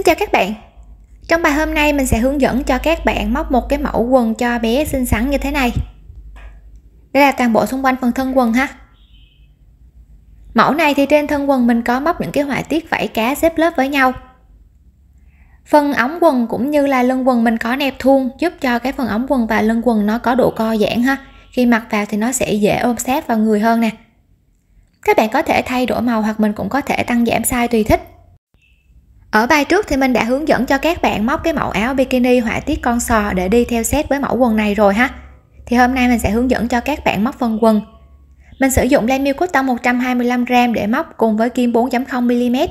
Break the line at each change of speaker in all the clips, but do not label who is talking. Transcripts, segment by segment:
Xin chào các bạn Trong bài hôm nay mình sẽ hướng dẫn cho các bạn móc một cái mẫu quần cho bé xinh xắn như thế này Đây là toàn bộ xung quanh phần thân quần ha Mẫu này thì trên thân quần mình có móc những cái họa tiết vảy cá xếp lớp với nhau Phần ống quần cũng như là lưng quần mình có nẹp thun giúp cho cái phần ống quần và lưng quần nó có độ co giãn ha khi mặc vào thì nó sẽ dễ ôm sát vào người hơn nè các bạn có thể thay đổi màu hoặc mình cũng có thể tăng giảm size tùy thích ở bài trước thì mình đã hướng dẫn cho các bạn móc cái mẫu áo bikini họa tiết con sò để đi theo set với mẫu quần này rồi ha thì hôm nay mình sẽ hướng dẫn cho các bạn móc phần quần mình sử dụng len miêu cotton 125g để móc cùng với kim 4.0mm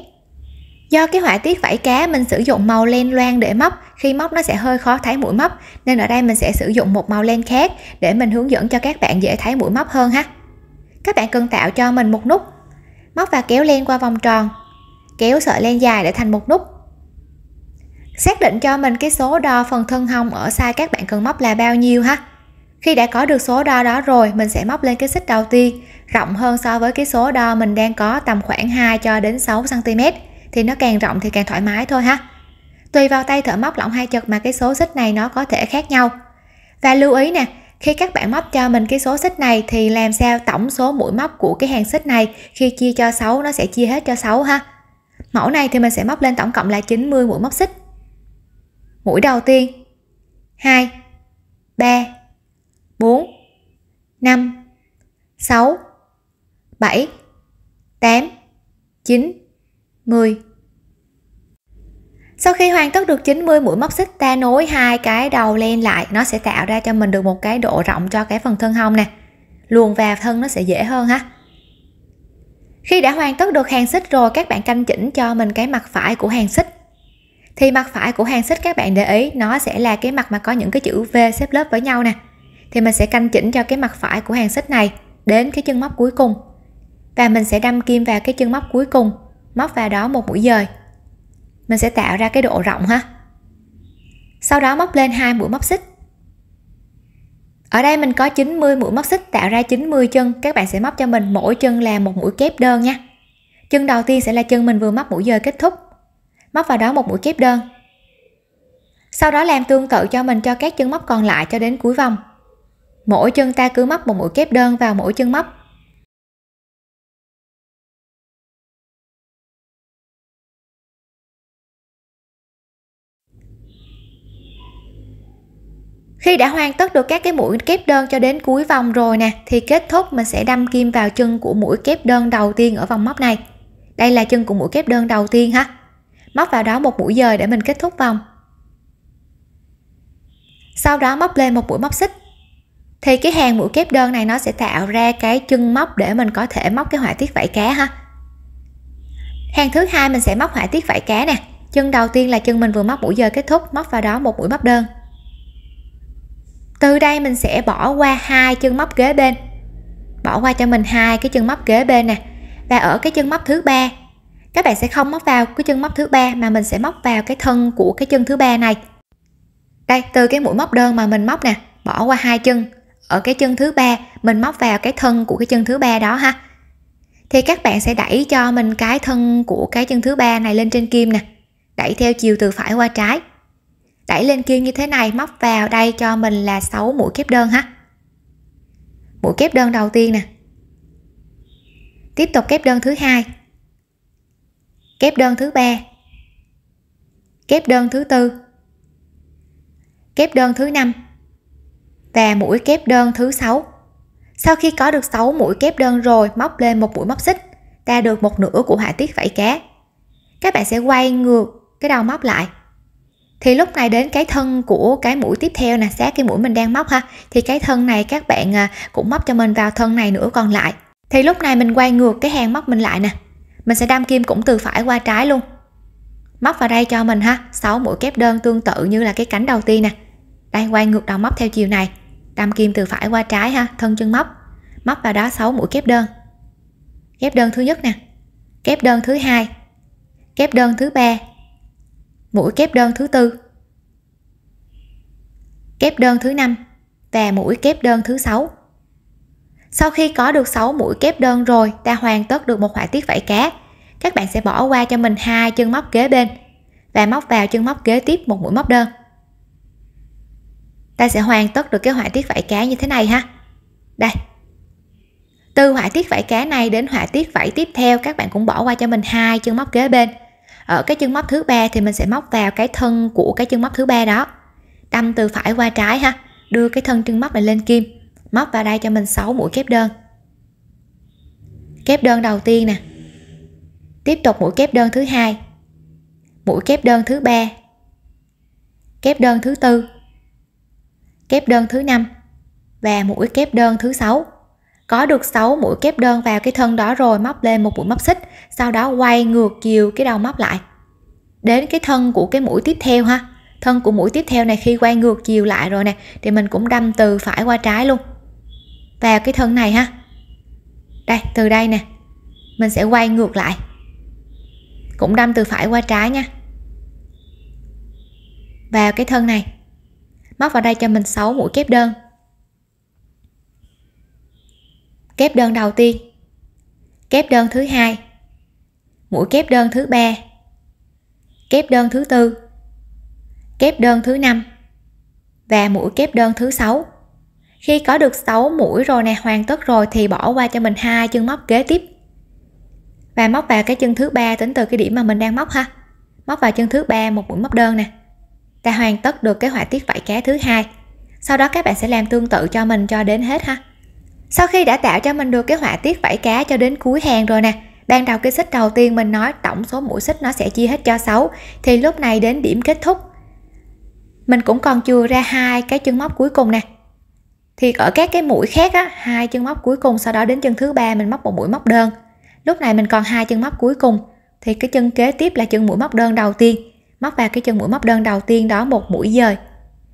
do cái họa tiết vảy cá mình sử dụng màu len loang để móc khi móc nó sẽ hơi khó thấy mũi móc nên ở đây mình sẽ sử dụng một màu len khác để mình hướng dẫn cho các bạn dễ thấy mũi móc hơn ha các bạn cần tạo cho mình một nút móc và kéo len qua vòng tròn kéo sợi len dài để thành một nút xác định cho mình cái số đo phần thân hông ở size các bạn cần móc là bao nhiêu ha khi đã có được số đo đó rồi mình sẽ móc lên cái xích đầu tiên rộng hơn so với cái số đo mình đang có tầm khoảng 2 cho đến 6 cm thì nó càng rộng thì càng thoải mái thôi ha tùy vào tay thợ móc lỏng hay chật mà cái số xích này nó có thể khác nhau và lưu ý nè khi các bạn móc cho mình cái số xích này thì làm sao tổng số mũi móc của cái hàng xích này khi chia cho 6 nó sẽ chia hết cho 6 ha mẫu này thì mình sẽ móc lên tổng cộng là 90 mũi móc xích mũi đầu tiên 2 3 4 5 6 7 8 9 10 sau khi hoàn tất được 90 mũi móc xích ta nối hai cái đầu len lại nó sẽ tạo ra cho mình được một cái độ rộng cho cái phần thân hông nè luồn vào thân nó sẽ dễ hơn ha khi đã hoàn tất được hàng xích rồi các bạn canh chỉnh cho mình cái mặt phải của hàng xích. Thì mặt phải của hàng xích các bạn để ý nó sẽ là cái mặt mà có những cái chữ V xếp lớp với nhau nè. Thì mình sẽ canh chỉnh cho cái mặt phải của hàng xích này đến cái chân móc cuối cùng. Và mình sẽ đâm kim vào cái chân móc cuối cùng, móc vào đó một mũi dời. Mình sẽ tạo ra cái độ rộng ha. Sau đó móc lên hai mũi móc xích ở đây mình có 90 mũi móc xích tạo ra 90 chân các bạn sẽ móc cho mình mỗi chân là một mũi kép đơn nha chân đầu tiên sẽ là chân mình vừa móc mũi giờ kết thúc móc vào đó một mũi kép đơn sau đó làm tương tự cho mình cho các chân móc còn lại cho đến cuối vòng mỗi
chân ta cứ móc một mũi kép đơn vào mỗi chân móc
khi đã hoàn tất được các cái mũi kép đơn cho đến cuối vòng rồi nè thì kết thúc mình sẽ đâm kim vào chân của mũi kép đơn đầu tiên ở vòng móc này đây là chân của mũi kép đơn đầu tiên ha móc vào đó một mũi dời để mình kết thúc vòng sau đó móc lên một mũi móc xích thì cái hàng mũi kép đơn này nó sẽ tạo ra cái chân móc để mình có thể móc cái họa tiết vảy cá ha hàng thứ hai mình sẽ móc họa tiết vảy cá nè chân đầu tiên là chân mình vừa móc mũi dời kết thúc móc vào đó một mũi móc đơn từ đây mình sẽ bỏ qua hai chân móc kế bên bỏ qua cho mình hai cái chân móc kế bên nè và ở cái chân móc thứ ba các bạn sẽ không móc vào cái chân móc thứ ba mà mình sẽ móc vào cái thân của cái chân thứ ba này đây từ cái mũi móc đơn mà mình móc nè bỏ qua hai chân ở cái chân thứ ba mình móc vào cái thân của cái chân thứ ba đó ha thì các bạn sẽ đẩy cho mình cái thân của cái chân thứ ba này lên trên kim nè đẩy theo chiều từ phải qua trái đẩy lên kia như thế này móc vào đây cho mình là 6 mũi kép đơn ha mũi kép đơn đầu tiên nè tiếp tục kép đơn thứ hai kép đơn thứ ba kép đơn thứ tư kép đơn thứ năm và mũi kép đơn thứ sáu sau khi có được 6 mũi kép đơn rồi móc lên một mũi móc xích ta được một nửa của họa tiết vảy cá các bạn sẽ quay ngược cái đầu móc lại thì lúc này đến cái thân của cái mũi tiếp theo nè sát cái mũi mình đang móc ha thì cái thân này các bạn à, cũng móc cho mình vào thân này nữa còn lại thì lúc này mình quay ngược cái hàng móc mình lại nè mình sẽ đâm kim cũng từ phải qua trái luôn móc vào đây cho mình ha 6 mũi kép đơn tương tự như là cái cánh đầu tiên nè đây quay ngược đầu móc theo chiều này đâm kim từ phải qua trái ha thân chân móc móc vào đó 6 mũi kép đơn kép đơn thứ nhất nè kép đơn thứ hai kép đơn thứ ba mũi kép đơn thứ tư kép đơn thứ năm và mũi kép đơn thứ sáu sau khi có được 6 mũi kép đơn rồi ta hoàn tất được một họa tiết vảy cá các bạn sẽ bỏ qua cho mình hai chân móc kế bên và móc vào chân móc kế tiếp một mũi móc đơn ta sẽ hoàn tất được cái họa tiết vảy cá như thế này ha đây từ họa tiết vảy cá này đến họa tiết vảy tiếp theo các bạn cũng bỏ qua cho mình hai chân móc kế bên ở ờ, cái chân móc thứ ba thì mình sẽ móc vào cái thân của cái chân móc thứ ba đó đâm từ phải qua trái ha đưa cái thân chân móc này lên kim móc vào đây cho mình 6 mũi kép đơn kép đơn đầu tiên nè tiếp tục mũi kép đơn thứ hai mũi kép đơn thứ ba kép đơn thứ tư kép đơn thứ năm và mũi kép đơn thứ sáu có được 6 mũi kép đơn vào cái thân đó rồi móc lên một mũi móc xích sau đó quay ngược chiều cái đầu móc lại đến cái thân của cái mũi tiếp theo ha thân của mũi tiếp theo này khi quay ngược chiều lại rồi nè thì mình cũng đâm từ phải qua trái luôn vào cái thân này ha đây từ đây nè mình sẽ quay ngược lại cũng đâm từ phải qua trái nha vào cái thân này móc vào đây cho mình 6 mũi kép đơn kép đơn đầu tiên kép đơn thứ hai mũi kép đơn thứ ba kép đơn thứ tư kép đơn thứ năm và mũi kép đơn thứ sáu khi có được 6 mũi rồi nè hoàn tất rồi thì bỏ qua cho mình hai chân móc kế tiếp và móc vào cái chân thứ ba tính từ cái điểm mà mình đang móc ha móc vào chân thứ ba một mũi móc đơn nè ta hoàn tất được cái họa tiết vảy cá thứ hai sau đó các bạn sẽ làm tương tự cho mình cho đến hết ha sau khi đã tạo cho mình được cái họa tiết vảy cá cho đến cuối hàng rồi nè ban đầu cái xích đầu tiên mình nói tổng số mũi xích nó sẽ chia hết cho 6 thì lúc này đến điểm kết thúc mình cũng còn chưa ra hai cái chân móc cuối cùng nè thì ở các cái mũi khác á hai chân móc cuối cùng sau đó đến chân thứ ba mình móc một mũi móc đơn lúc này mình còn hai chân móc cuối cùng thì cái chân kế tiếp là chân mũi móc đơn đầu tiên móc vào cái chân mũi móc đơn đầu tiên đó một mũi dời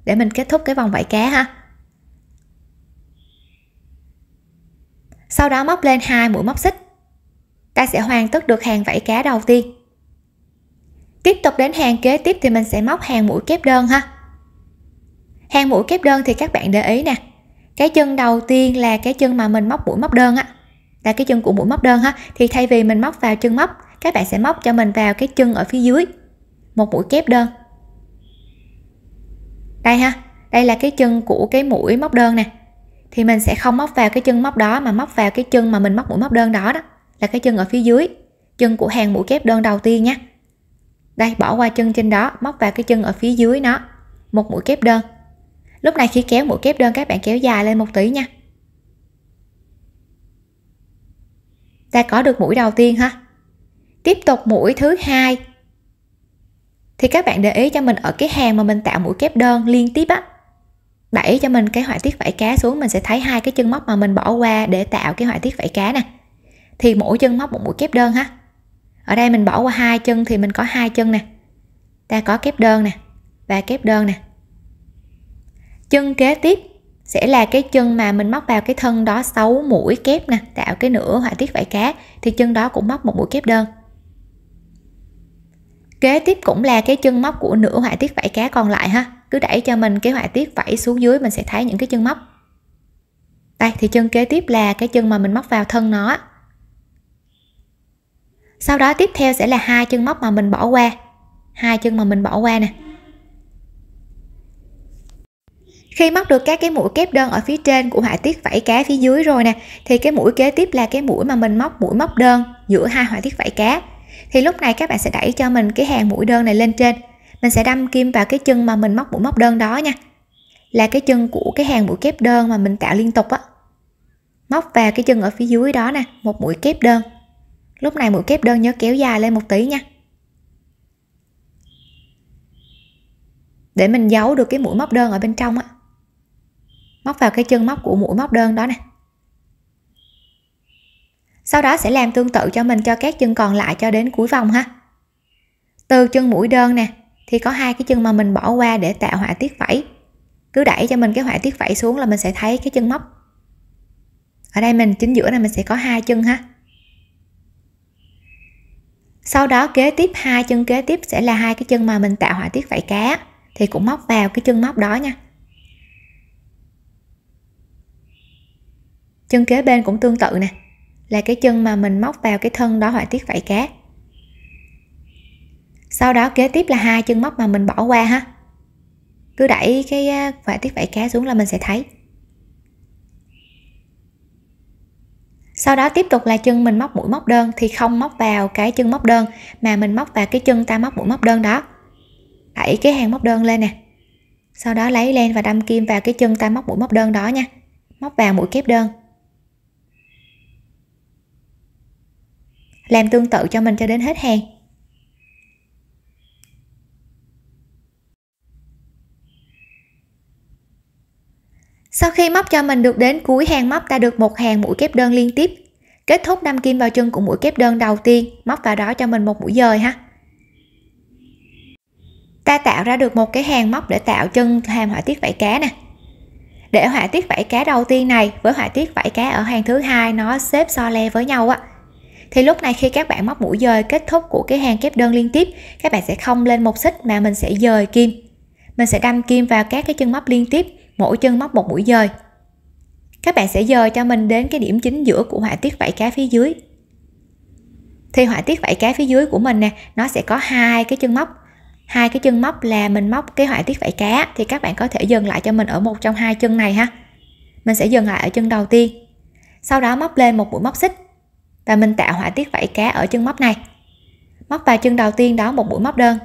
để mình kết thúc cái vòng vảy cá ha sau đó móc lên hai mũi móc xích ta sẽ hoàn tất được hàng vảy cá đầu tiên tiếp tục đến hàng kế tiếp thì mình sẽ móc hàng mũi kép đơn ha hàng mũi kép đơn thì các bạn để ý nè cái chân đầu tiên là cái chân mà mình móc mũi móc đơn á là cái chân của mũi móc đơn ha thì thay vì mình móc vào chân móc các bạn sẽ móc cho mình vào cái chân ở phía dưới một mũi kép đơn đây ha đây là cái chân của cái mũi móc đơn nè thì mình sẽ không móc vào cái chân móc đó mà móc vào cái chân mà mình móc mũi móc đơn đó đó là cái chân ở phía dưới chân của hàng mũi kép đơn đầu tiên nhé đây bỏ qua chân trên đó móc vào cái chân ở phía dưới nó một mũi kép đơn lúc này khi kéo mũi kép đơn các bạn kéo dài lên một tí nha ta có được mũi đầu tiên ha tiếp tục mũi thứ hai thì các bạn để ý cho mình ở cái hàng mà mình tạo mũi kép đơn liên tiếp á đẩy cho mình cái họa tiết vảy cá xuống mình sẽ thấy hai cái chân móc mà mình bỏ qua để tạo cái họa tiết vảy cá nè thì mỗi chân móc một mũi kép đơn ha ở đây mình bỏ qua hai chân thì mình có hai chân nè ta có kép đơn nè và kép đơn nè chân kế tiếp sẽ là cái chân mà mình móc vào cái thân đó 6 mũi kép nè tạo cái nửa họa tiết vảy cá thì chân đó cũng móc một mũi kép đơn kế tiếp cũng là cái chân móc của nửa họa tiết vảy cá còn lại ha cứ đẩy cho mình cái họa tiết vẫy xuống dưới mình sẽ thấy những cái chân móc đây thì chân kế tiếp là cái chân mà mình móc vào thân nó sau đó tiếp theo sẽ là hai chân móc mà mình bỏ qua hai chân mà mình bỏ qua nè khi móc được các cái mũi kép đơn ở phía trên của họa tiết vảy cá phía dưới rồi nè thì cái mũi kế tiếp là cái mũi mà mình móc mũi móc đơn giữa hai họa tiết vảy cá thì lúc này các bạn sẽ đẩy cho mình cái hàng mũi đơn này lên trên mình sẽ đâm kim vào cái chân mà mình móc mũi móc đơn đó nha là cái chân của cái hàng mũi kép đơn mà mình tạo liên tục á móc vào cái chân ở phía dưới đó nè một mũi kép đơn lúc này mũi kép đơn nhớ kéo dài lên một tí nha để mình giấu được cái mũi móc đơn ở bên trong á móc vào cái chân móc của mũi móc đơn đó nè sau đó sẽ làm tương tự cho mình cho các chân còn lại cho đến cuối vòng ha từ chân mũi đơn nè thì có hai cái chân mà mình bỏ qua để tạo họa tiết vảy cứ đẩy cho mình cái họa tiết vảy xuống là mình sẽ thấy cái chân móc ở đây mình chính giữa này mình sẽ có hai chân ha sau đó kế tiếp hai chân kế tiếp sẽ là hai cái chân mà mình tạo họa tiết vảy cá thì cũng móc vào cái chân móc đó nha chân kế bên cũng tương tự nè là cái chân mà mình móc vào cái thân đó họa tiết vảy cá sau đó kế tiếp là hai chân móc mà mình bỏ qua ha cứ đẩy cái vải tiết vải cá xuống là mình sẽ thấy sau đó tiếp tục là chân mình móc mũi móc đơn thì không móc vào cái chân móc đơn mà mình móc vào cái chân ta móc mũi móc đơn đó đẩy cái hàng móc đơn lên nè sau đó lấy len và đâm kim vào cái chân ta móc mũi móc đơn đó nha móc vào mũi kép đơn làm tương tự
cho mình cho đến hết hàng
Sau khi móc cho mình được đến cuối hàng móc ta được một hàng mũi kép đơn liên tiếp. Kết thúc đâm kim vào chân của mũi kép đơn đầu tiên, móc vào đó cho mình một mũi dời ha. Ta tạo ra được một cái hàng móc để tạo chân hàm họa tiết vảy cá nè. Để họa tiết vảy cá đầu tiên này với họa tiết vảy cá ở hàng thứ hai nó xếp so le với nhau á thì lúc này khi các bạn móc mũi dời kết thúc của cái hàng kép đơn liên tiếp các bạn sẽ không lên một xích mà mình sẽ dời kim mình sẽ đâm kim vào các cái chân móc liên tiếp mỗi chân móc một mũi dời các bạn sẽ dời cho mình đến cái điểm chính giữa của họa tiết vảy cá phía dưới thì họa tiết vảy cá phía dưới của mình nè nó sẽ có hai cái chân móc hai cái chân móc là mình móc cái họa tiết vảy cá thì các bạn có thể dừng lại cho mình ở một trong hai chân này ha mình sẽ dừng lại ở chân đầu tiên sau đó móc lên một mũi móc xích và mình tạo họa tiết vảy cá ở chân móc này móc vào chân đầu tiên đó một mũi móc đơn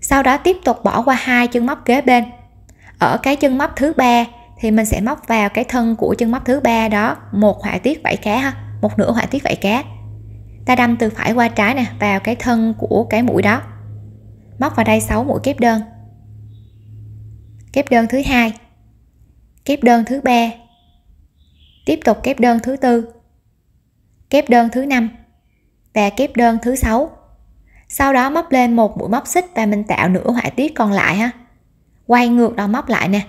sau đó tiếp tục bỏ qua hai chân móc kế bên ở cái chân móc thứ ba thì mình sẽ móc vào cái thân của chân móc thứ ba đó một họa tiết vảy cá ha một nửa họa tiết vảy cá ta đâm từ phải qua trái nè vào cái thân của cái mũi đó móc vào đây 6 mũi kép đơn kép đơn thứ hai kép đơn thứ ba tiếp tục kép đơn thứ tư kép đơn thứ năm và kép đơn thứ sáu sau đó móc lên một mũi móc xích và mình tạo nửa họa tiết còn lại ha quay ngược đầu móc lại nè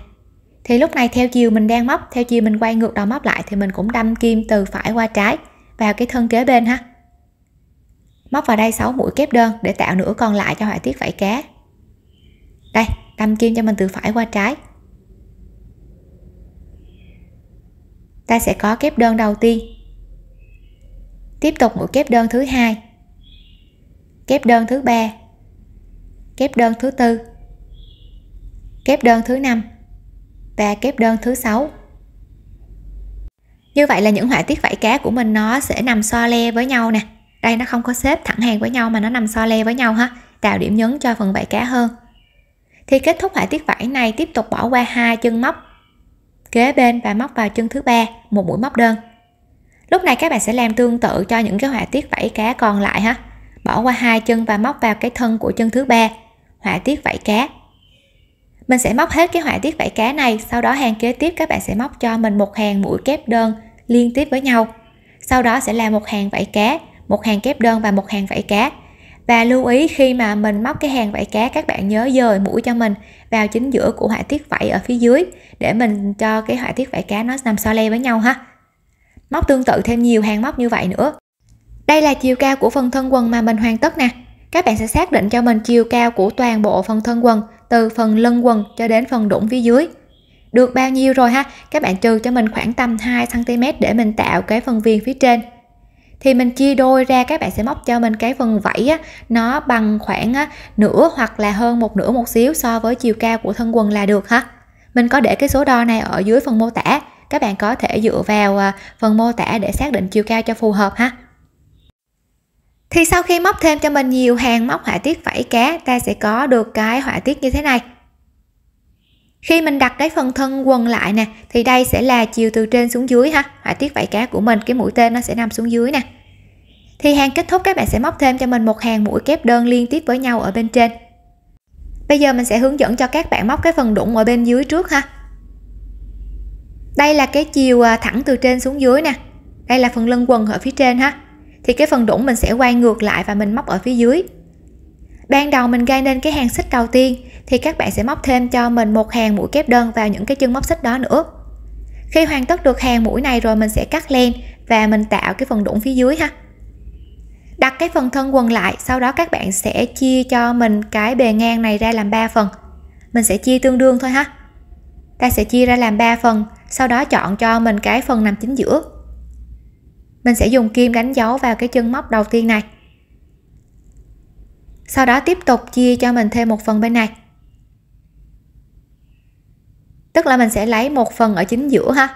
thì lúc này theo chiều mình đang móc theo chiều mình quay ngược đầu móc lại thì mình cũng đâm kim từ phải qua trái vào cái thân kế bên ha móc vào đây 6 mũi kép đơn để tạo nửa còn lại cho họa tiết vảy cá đây đâm kim cho mình từ phải qua trái ta sẽ có kép đơn đầu tiên tiếp tục mũi kép đơn thứ hai kép đơn thứ ba kép đơn thứ tư kép đơn thứ năm và kép đơn thứ sáu như vậy là những họa tiết vảy cá của mình nó sẽ nằm so le với nhau nè đây nó không có xếp thẳng hàng với nhau mà nó nằm so le với nhau ha tạo điểm nhấn cho phần vảy cá hơn thì kết thúc họa tiết vảy này tiếp tục bỏ qua hai chân móc kế bên và móc vào chân thứ ba một mũi móc đơn lúc này các bạn sẽ làm tương tự cho những cái họa tiết vảy cá còn lại ha bỏ qua hai chân và móc vào cái thân của chân thứ ba họa tiết vảy cá mình sẽ móc hết cái họa tiết vảy cá này sau đó hàng kế tiếp các bạn sẽ móc cho mình một hàng mũi kép đơn liên tiếp với nhau sau đó sẽ là một hàng vảy cá một hàng kép đơn và một hàng vảy cá và lưu ý khi mà mình móc cái hàng vảy cá các bạn nhớ dời mũi cho mình vào chính giữa của họa tiết vảy ở phía dưới để mình cho cái họa tiết vảy cá nó nằm so le với nhau ha móc tương tự thêm nhiều hàng móc như vậy nữa đây là chiều cao của phần thân quần mà mình hoàn tất nè các bạn sẽ xác định cho mình chiều cao của toàn bộ phần thân quần từ phần lưng quần cho đến phần đũng phía dưới. Được bao nhiêu rồi ha? Các bạn trừ cho mình khoảng tầm 2 cm để mình tạo cái phần viền phía trên. Thì mình chia đôi ra các bạn sẽ móc cho mình cái phần vảy á, nó bằng khoảng á, nửa hoặc là hơn một nửa một xíu so với chiều cao của thân quần là được ha. Mình có để cái số đo này ở dưới phần mô tả. Các bạn có thể dựa vào à, phần mô tả để xác định chiều cao cho phù hợp ha thì sau khi móc thêm cho mình nhiều hàng móc họa tiết vảy cá ta sẽ có được cái họa tiết như thế này khi mình đặt cái phần thân quần lại nè thì đây sẽ là chiều từ trên xuống dưới ha họa tiết vảy cá của mình cái mũi tên nó sẽ nằm xuống dưới nè thì hàng kết thúc các bạn sẽ móc thêm cho mình một hàng mũi kép đơn liên tiếp với nhau ở bên trên bây giờ mình sẽ hướng dẫn cho các bạn móc cái phần đụng ở bên dưới trước ha đây là cái chiều à, thẳng từ trên xuống dưới nè đây là phần lưng quần ở phía trên ha thì cái phần đũng mình sẽ quay ngược lại và mình móc ở phía dưới ban đầu mình gây nên cái hàng xích đầu tiên thì các bạn sẽ móc thêm cho mình một hàng mũi kép đơn vào những cái chân móc xích đó nữa khi hoàn tất được hàng mũi này rồi mình sẽ cắt len và mình tạo cái phần đũng phía dưới ha đặt cái phần thân quần lại sau đó các bạn sẽ chia cho mình cái bề ngang này ra làm 3 phần mình sẽ chia tương đương thôi ha ta sẽ chia ra làm 3 phần sau đó chọn cho mình cái phần nằm chính giữa mình sẽ dùng kim đánh dấu vào cái chân móc đầu tiên này sau đó tiếp tục chia cho mình thêm một phần bên này tức là mình sẽ lấy một phần ở chính giữa ha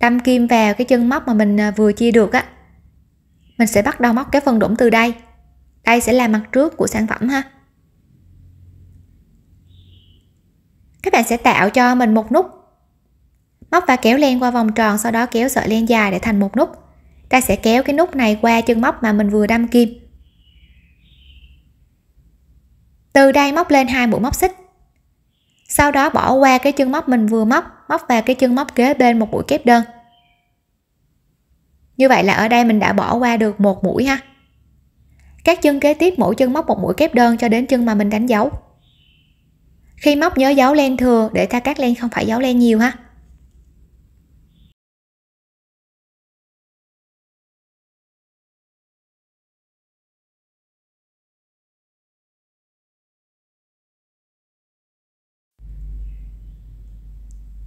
đâm kim vào cái chân móc mà mình à, vừa chia được á mình sẽ bắt đầu móc cái phần đũng từ đây đây sẽ là mặt trước của sản phẩm ha các bạn sẽ tạo cho mình một nút móc và kéo len qua vòng tròn sau đó kéo sợi len dài để thành một nút ta sẽ kéo cái nút này qua chân móc mà mình vừa đâm kim từ đây móc lên hai mũi móc xích sau đó bỏ qua cái chân móc mình vừa móc móc vào cái chân móc kế bên một mũi kép đơn như vậy là ở đây mình đã bỏ qua được một mũi ha các chân kế tiếp mỗi chân móc một mũi kép đơn cho đến chân mà mình đánh dấu khi móc nhớ dấu len thừa để ta cắt len không phải dấu len nhiều ha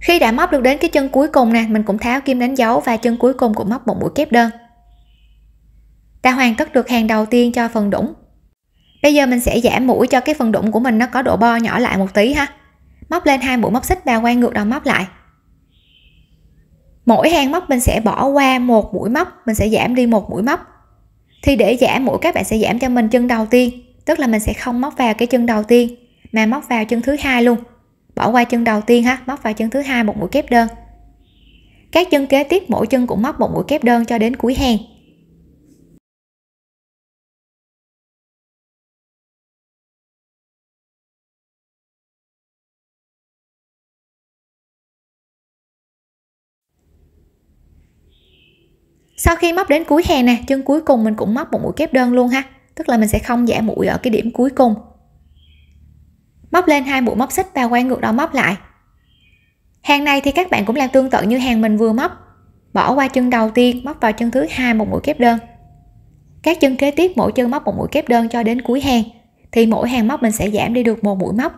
khi đã móc được đến cái chân cuối cùng nè mình cũng tháo kim đánh dấu và chân cuối cùng cũng móc một mũi kép đơn ta hoàn tất được hàng đầu tiên cho phần đũng bây giờ mình sẽ giảm mũi cho cái phần đụng của mình nó có độ bo nhỏ lại một tí ha móc lên hai mũi móc xích và quay ngược đầu móc lại mỗi hàng móc mình sẽ bỏ qua một mũi móc mình sẽ giảm đi một mũi móc thì để giảm mũi các bạn sẽ giảm cho mình chân đầu tiên tức là mình sẽ không móc vào cái chân đầu tiên mà móc vào chân thứ hai luôn bỏ qua chân đầu tiên ha móc vào chân thứ hai một mũi kép đơn các chân kế tiếp mỗi chân cũng móc một mũi kép đơn cho đến cuối hàng sau khi móc đến cuối hàng nè chân cuối cùng mình cũng móc một mũi kép đơn luôn ha tức là mình sẽ không giả mũi ở cái điểm cuối cùng móc lên hai mũi móc xích và quay ngược đầu móc lại hàng này thì các bạn cũng làm tương tự như hàng mình vừa móc bỏ qua chân đầu tiên móc vào chân thứ hai một mũi kép đơn các chân kế tiếp mỗi chân móc một mũi kép đơn cho đến cuối hàng thì mỗi hàng móc mình sẽ giảm đi được một mũi móc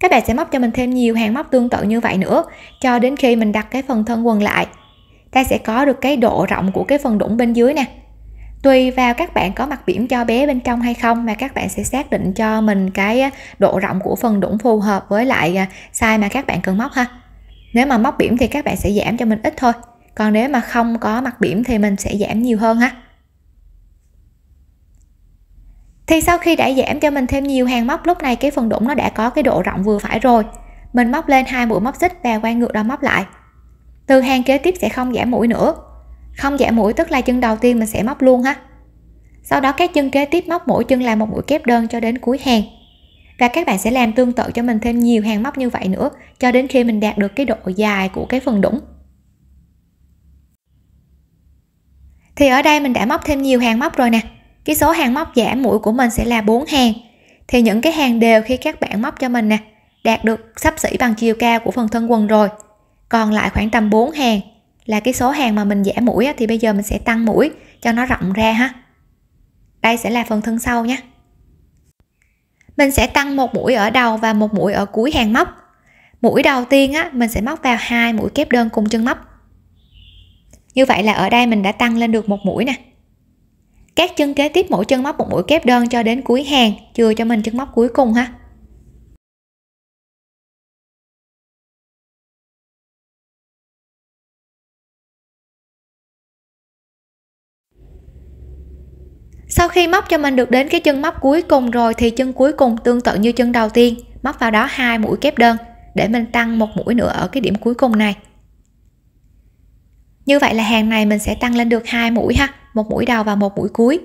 các bạn sẽ móc cho mình thêm nhiều hàng móc tương tự như vậy nữa cho đến khi mình đặt cái phần thân quần lại ta sẽ có được cái độ rộng của cái phần đũng bên dưới nè tùy vào các bạn có mặt biển cho bé bên trong hay không mà các bạn sẽ xác định cho mình cái à, độ rộng của phần đũng phù hợp với lại à, size mà các bạn cần móc ha nếu mà móc biển thì các bạn sẽ giảm cho mình ít thôi còn nếu mà không có mặt biển thì mình sẽ giảm nhiều hơn ha thì sau khi đã giảm cho mình thêm nhiều hàng móc lúc này cái phần đũng nó đã có cái độ rộng vừa phải rồi mình móc lên hai mũi móc xích và quay ngược đầu móc lại từ hàng kế tiếp sẽ không giảm mũi nữa không giảm mũi tức là chân đầu tiên mình sẽ móc luôn ha sau đó các chân kế tiếp móc mỗi chân là một mũi kép đơn cho đến cuối hàng và các bạn sẽ làm tương tự cho mình thêm nhiều hàng móc như vậy nữa cho đến khi mình đạt được cái độ dài của cái phần đũng thì ở đây mình đã móc thêm nhiều hàng móc rồi nè cái số hàng móc giảm mũi của mình sẽ là 4 hàng thì những cái hàng đều khi các bạn móc cho mình nè đạt được sắp xỉ bằng chiều cao của phần thân quần rồi còn lại khoảng tầm 4 hàng là cái số hàng mà mình giảm mũi thì bây giờ mình sẽ tăng mũi cho nó rộng ra ha đây sẽ là phần thân sau nhé mình sẽ tăng một mũi ở đầu và một mũi ở cuối hàng móc mũi đầu tiên á mình sẽ móc vào hai mũi kép đơn cùng chân móc như vậy là ở đây mình đã tăng lên được một mũi nè các chân kế tiếp mỗi chân móc một mũi kép đơn cho đến cuối hàng chừa cho mình chân móc cuối cùng ha sau khi móc cho mình được đến cái chân móc cuối cùng rồi thì chân cuối cùng tương tự như chân đầu tiên móc vào đó hai mũi kép đơn để mình tăng một mũi nữa ở cái điểm cuối cùng này như vậy là hàng này mình sẽ tăng lên được hai mũi ha một mũi đầu và một mũi cuối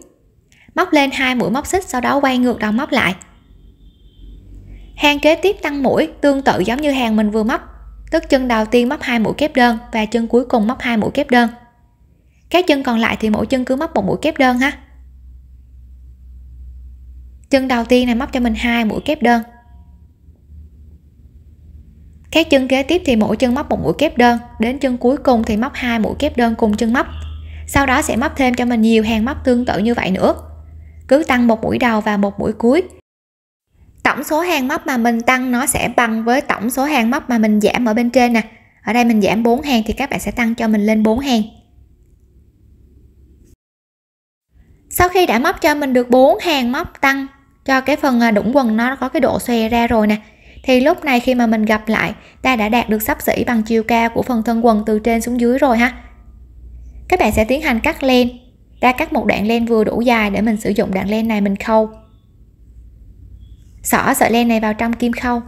móc lên hai mũi móc xích sau đó quay ngược đầu móc lại hàng kế tiếp tăng mũi tương tự giống như hàng mình vừa móc tức chân đầu tiên móc hai mũi kép đơn và chân cuối cùng móc hai mũi kép đơn các chân còn lại thì mỗi chân cứ móc một mũi kép đơn ha chân đầu tiên này móc cho mình hai mũi kép đơn các chân kế tiếp thì mỗi chân móc một mũi kép đơn đến chân cuối cùng thì móc hai mũi kép đơn cùng chân móc sau đó sẽ móc thêm cho mình nhiều hàng móc tương tự như vậy nữa cứ tăng một mũi đầu và một mũi cuối tổng số hàng móc mà mình tăng nó sẽ bằng với tổng số hàng móc mà mình giảm ở bên trên nè ở đây mình giảm 4 hàng thì các bạn sẽ tăng cho mình lên 4 hàng sau khi đã móc cho mình được 4 hàng móc tăng cho cái phần à, đũng quần nó có cái độ xòe ra rồi nè thì lúc này khi mà mình gặp lại ta đã đạt được sắp xỉ bằng chiều cao của phần thân quần từ trên xuống dưới rồi ha các bạn sẽ tiến hành cắt len ta cắt một đoạn len vừa đủ dài để mình sử dụng đoạn len này mình khâu xỏ sợi len này vào trong kim khâu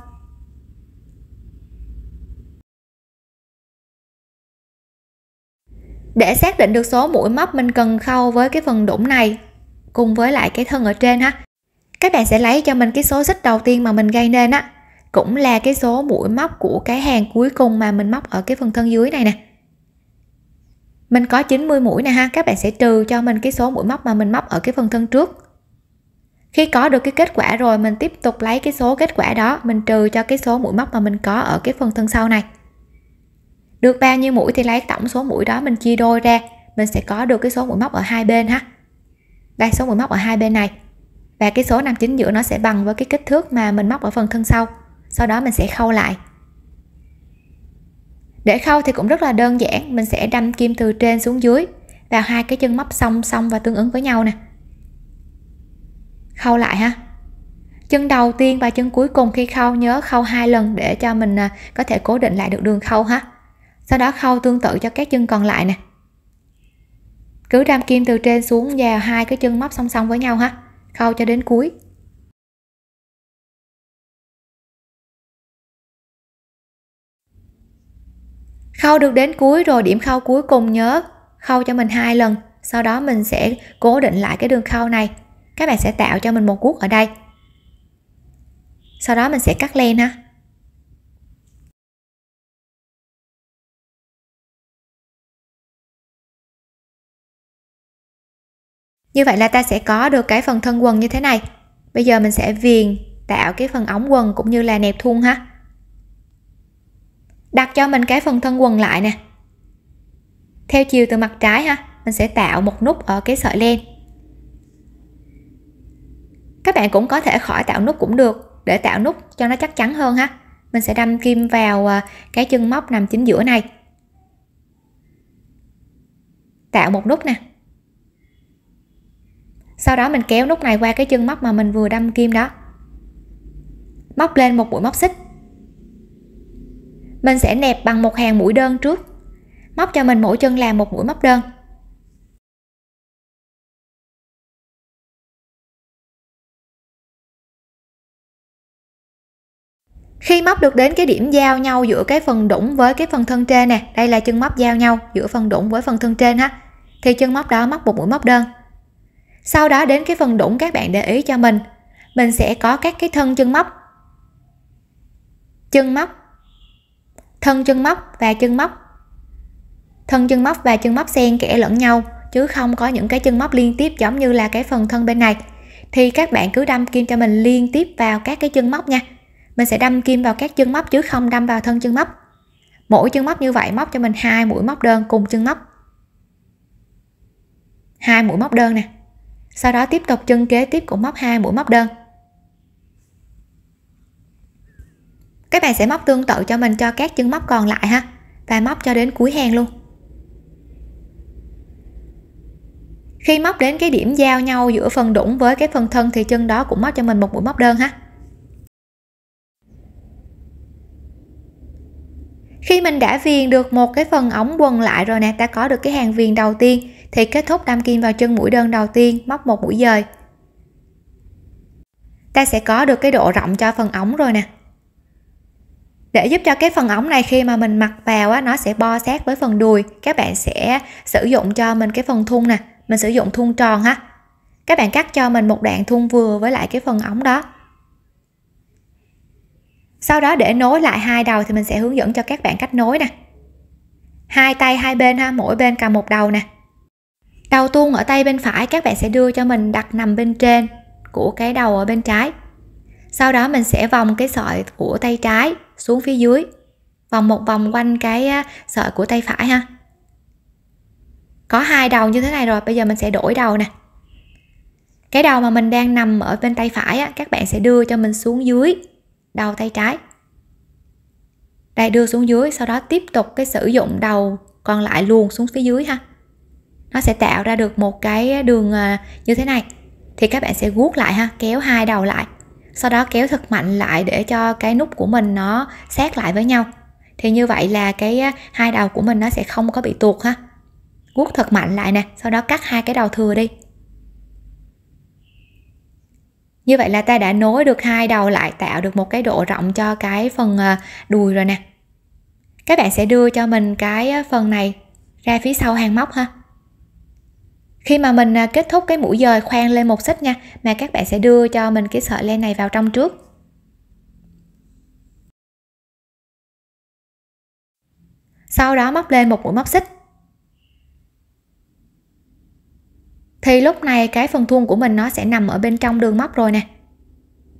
để xác định được số mũi móc mình cần khâu với cái phần đũng này cùng với lại cái thân ở trên ha các bạn sẽ lấy cho mình cái số xích đầu tiên mà mình gây nên á cũng là cái số mũi móc của cái hàng cuối cùng mà mình móc ở cái phần thân dưới này nè mình có 90 mũi nè ha các bạn sẽ trừ cho mình cái số mũi móc mà mình móc ở cái phần thân trước khi có được cái kết quả rồi mình tiếp tục lấy cái số kết quả đó mình trừ cho cái số mũi móc mà mình có ở cái phần thân sau này được bao nhiêu mũi thì lấy tổng số mũi đó mình chia đôi ra mình sẽ có được cái số mũi móc ở hai bên ha đây số mũi móc ở hai bên này và cái số nằm chính giữa nó sẽ bằng với cái kích thước mà mình móc ở phần thân sau sau đó mình sẽ khâu lại để khâu thì cũng rất là đơn giản mình sẽ đâm kim từ trên xuống dưới và hai cái chân móc song song và tương ứng với nhau nè khâu lại ha chân đầu tiên và chân cuối cùng khi khâu nhớ khâu hai lần để cho mình à, có thể cố định lại được đường khâu ha sau đó khâu tương tự cho các chân còn lại nè cứ đâm kim từ trên xuống vào hai cái chân
móc song song với nhau ha câu cho đến cuối khâu được đến cuối
rồi điểm khâu cuối cùng nhớ khâu cho mình hai lần sau đó mình sẽ cố định lại cái đường khâu này các bạn sẽ tạo cho mình một guốc ở đây sau đó mình sẽ
cắt len ha
như vậy là ta
sẽ có được cái phần thân quần như thế này bây giờ mình sẽ viền tạo cái phần ống quần cũng như là nẹp thun ha đặt cho mình cái phần thân quần lại nè theo chiều từ mặt trái ha mình sẽ tạo một nút ở cái sợi len các bạn cũng có thể khỏi tạo nút cũng được để tạo nút cho nó chắc chắn hơn ha mình sẽ đâm kim vào à, cái chân móc nằm chính giữa này tạo một nút nè sau đó mình kéo nút này qua cái chân móc mà mình vừa đâm kim đó móc lên một mũi móc xích mình sẽ nẹp bằng một hàng mũi đơn trước
móc cho mình mỗi chân là một mũi móc đơn
khi móc được đến cái điểm giao nhau giữa cái phần đũng với cái phần thân trên nè đây là chân móc giao nhau giữa phần đũng với phần thân trên ha thì chân móc đó móc một mũi móc đơn sau đó đến cái phần đũng các bạn để ý cho mình mình sẽ có các cái thân chân móc chân móc thân chân móc và chân móc thân chân móc và chân móc xen kẽ lẫn nhau chứ không có những cái chân móc liên tiếp giống như là cái phần thân bên này thì các bạn cứ đâm kim cho mình liên tiếp vào các cái chân móc nha mình sẽ đâm kim vào các chân móc chứ không đâm vào thân chân móc mỗi chân móc như vậy móc cho mình hai mũi móc đơn cùng chân móc hai mũi móc đơn nè sau đó tiếp tục chân kế tiếp cũng móc hai mũi móc đơn các bạn sẽ móc tương tự cho mình cho các chân móc còn lại ha và móc cho đến cuối hàng luôn khi móc đến cái điểm giao nhau giữa phần đũng với cái phần thân thì chân đó cũng móc cho mình một mũi móc đơn ha khi mình đã viền được một cái phần ống quần lại rồi nè ta có được cái hàng viền đầu tiên thì kết thúc đâm kim vào chân mũi đơn đầu tiên móc một mũi dời ta sẽ có được cái độ rộng cho phần ống rồi nè để giúp cho cái phần ống này khi mà mình mặc vào á, nó sẽ bo sát với phần đùi các bạn sẽ sử dụng cho mình cái phần thun nè mình sử dụng thun tròn ha các bạn cắt cho mình một đoạn thun vừa với lại cái phần ống đó sau đó để nối lại hai đầu thì mình sẽ hướng dẫn cho các bạn cách nối nè hai tay hai bên ha mỗi bên cầm một đầu nè đầu tuôn ở tay bên phải các bạn sẽ đưa cho mình đặt nằm bên trên của cái đầu ở bên trái sau đó mình sẽ vòng cái sợi của tay trái xuống phía dưới vòng một vòng quanh cái sợi của tay phải ha có hai đầu như thế này rồi bây giờ mình sẽ đổi đầu nè cái đầu mà mình đang nằm ở bên tay phải á, các bạn sẽ đưa cho mình xuống dưới đầu tay trái đây đưa xuống dưới sau đó tiếp tục cái sử dụng đầu còn lại luôn xuống phía dưới ha nó sẽ tạo ra được một cái đường à, như thế này thì các bạn sẽ guốc lại ha kéo hai đầu lại sau đó kéo thật mạnh lại để cho cái nút của mình nó sát lại với nhau thì như vậy là cái à, hai đầu của mình nó sẽ không có bị tuột ha guốc thật mạnh lại nè sau đó cắt hai cái đầu thừa đi như vậy là ta đã nối được hai đầu lại tạo được một cái độ rộng cho cái phần à, đùi rồi nè các bạn sẽ đưa cho mình cái phần này ra phía sau hàng móc ha khi mà mình à, kết thúc cái mũi dời khoan lên một xích nha mà các bạn sẽ đưa cho mình cái sợi len này vào trong trước
sau đó móc lên một mũi móc
xích thì lúc này cái phần thun của mình nó sẽ nằm ở bên trong đường móc rồi nè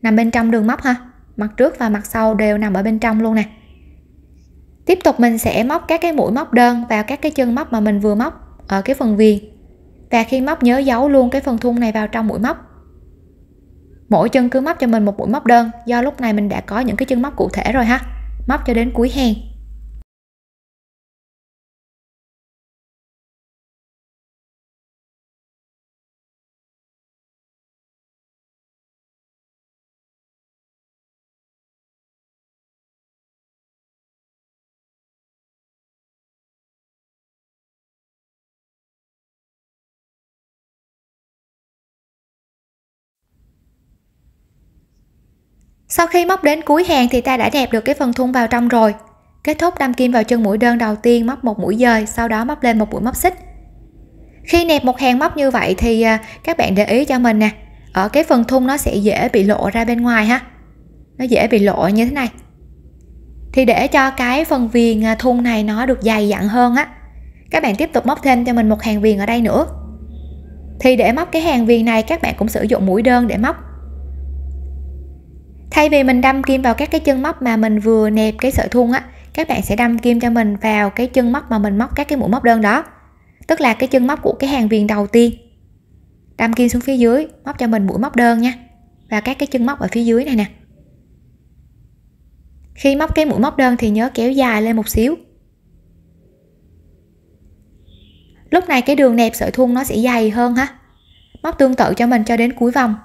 nằm bên trong đường móc ha mặt trước và mặt sau đều nằm ở bên trong luôn nè tiếp tục mình sẽ móc các cái mũi móc đơn vào các cái chân móc mà mình vừa móc ở cái phần viền và khi móc nhớ giấu luôn cái phần thun này vào trong mũi móc mỗi chân cứ móc cho mình một mũi móc đơn do lúc này mình đã có những
cái chân móc cụ thể rồi ha móc cho đến cuối hàng
sau khi móc đến cuối hàng thì ta đã đẹp được cái phần thun vào trong rồi kết thúc đâm kim vào chân mũi đơn đầu tiên móc một mũi dời sau đó móc lên một mũi móc xích khi nẹp một hàng móc như vậy thì à, các bạn để ý cho mình nè ở cái phần thun nó sẽ dễ bị lộ ra bên ngoài ha nó dễ bị lộ như thế này thì để cho cái phần viền à, thun này nó được dày dặn hơn á các bạn tiếp tục móc thêm cho mình một hàng viền ở đây nữa thì để móc cái hàng viền này các bạn cũng sử dụng mũi đơn để móc thay vì mình đâm kim vào các cái chân móc mà mình vừa nẹp cái sợi thun á các bạn sẽ đâm kim cho mình vào cái chân móc mà mình móc các cái mũi móc đơn đó tức là cái chân móc của cái hàng viền đầu tiên đâm kim xuống phía dưới móc cho mình mũi móc đơn nha và các cái chân móc ở phía dưới này nè khi móc cái mũi móc đơn thì nhớ kéo dài lên một xíu lúc này cái đường nẹp sợi thun nó sẽ dày hơn ha móc tương tự
cho mình cho đến cuối vòng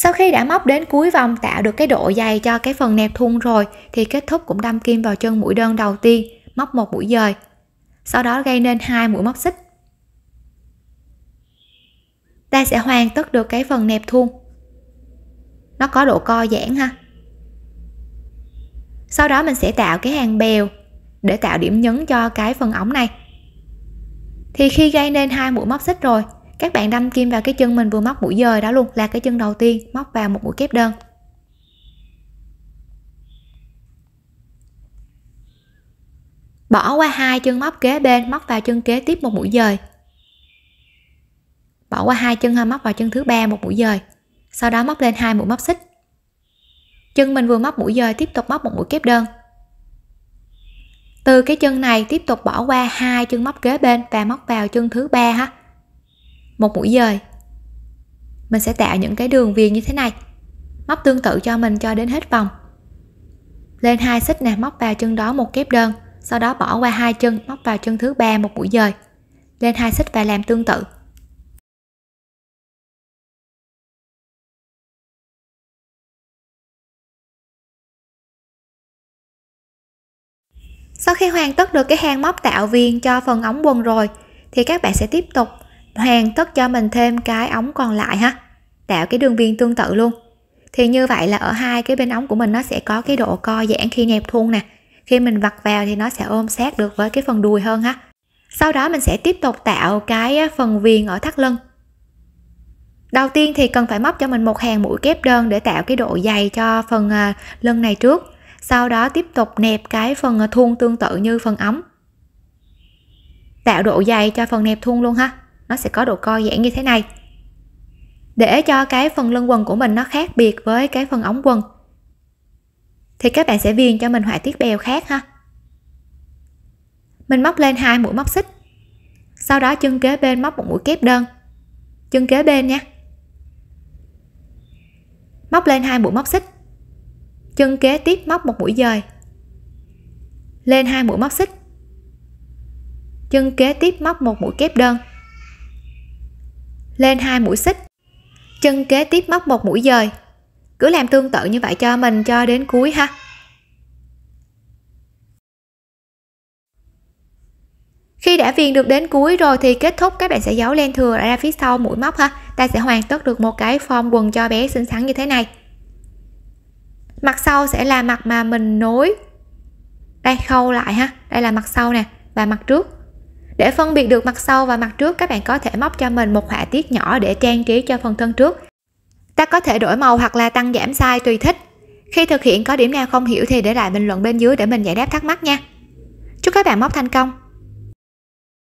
sau khi đã móc đến cuối vòng tạo được cái độ dày cho cái phần nẹp thun rồi thì kết thúc cũng đâm kim vào chân mũi đơn đầu tiên móc một mũi dời sau đó gây nên hai mũi móc xích ta sẽ hoàn tất được cái phần nẹp thun nó có độ co giãn ha sau đó mình sẽ tạo cái hàng bèo để tạo điểm nhấn cho cái phần ống này thì khi gây nên hai mũi móc xích rồi các bạn đâm kim vào cái chân mình vừa móc mũi dời đó luôn là cái chân đầu tiên móc vào một mũi kép đơn bỏ qua hai chân móc kế bên móc vào chân kế tiếp một mũi dời bỏ qua hai chân ha móc vào chân thứ ba một mũi dời sau đó móc lên hai mũi móc xích chân mình vừa móc mũi dời tiếp tục móc một mũi kép đơn từ cái chân này tiếp tục bỏ qua hai chân móc kế bên và móc vào chân thứ ba ha một mũi dời mình sẽ tạo những cái đường viền như thế này móc tương tự cho mình cho đến hết vòng lên hai xích nè móc vào chân đó một kép đơn sau đó bỏ qua hai chân móc vào chân thứ ba một mũi dời lên hai xích và làm tương tự sau khi hoàn tất được cái hàng móc tạo viền cho phần ống quần rồi thì các bạn sẽ tiếp tục hoàn tất cho mình thêm cái ống còn lại ha tạo cái đường viền tương tự luôn thì như vậy là ở hai cái bên ống của mình nó sẽ có cái độ co giãn khi nẹp thun nè khi mình vặt vào thì nó sẽ ôm sát được với cái phần đùi hơn ha sau đó mình sẽ tiếp tục tạo cái phần viền ở thắt lưng đầu tiên thì cần phải móc cho mình một hàng mũi kép đơn để tạo cái độ dày cho phần à, lưng này trước sau đó tiếp tục nẹp cái phần à, thun tương tự như phần ống tạo độ dày cho phần nẹp thun luôn ha nó sẽ có độ co giãn như thế này để cho cái phần lưng quần của mình nó khác biệt với cái phần ống quần thì các bạn sẽ viền cho mình họa tiết bèo khác ha mình móc lên hai mũi móc xích sau đó chân kế bên móc một mũi kép đơn chân kế bên nha móc lên hai mũi móc xích chân kế tiếp móc một mũi dời lên hai mũi móc xích chân kế tiếp móc một mũi kép đơn lên hai mũi xích chân kế tiếp móc một mũi dời cứ làm tương tự như vậy cho mình cho đến cuối ha khi đã viền được đến cuối rồi thì kết thúc các bạn sẽ giấu len thừa ra phía sau mũi móc ha ta sẽ hoàn tất được một cái form quần cho bé xinh xắn như thế này mặt sau sẽ là mặt mà mình nối đây khâu lại ha đây là mặt sau nè và mặt trước để phân biệt được mặt sau và mặt trước các bạn có thể móc cho mình một họa tiết nhỏ để trang trí cho phần thân trước. Ta có thể đổi màu hoặc là tăng giảm size tùy thích. Khi thực hiện có điểm nào không hiểu thì để lại bình luận bên dưới để mình giải đáp thắc mắc nha.
Chúc các bạn móc thành công!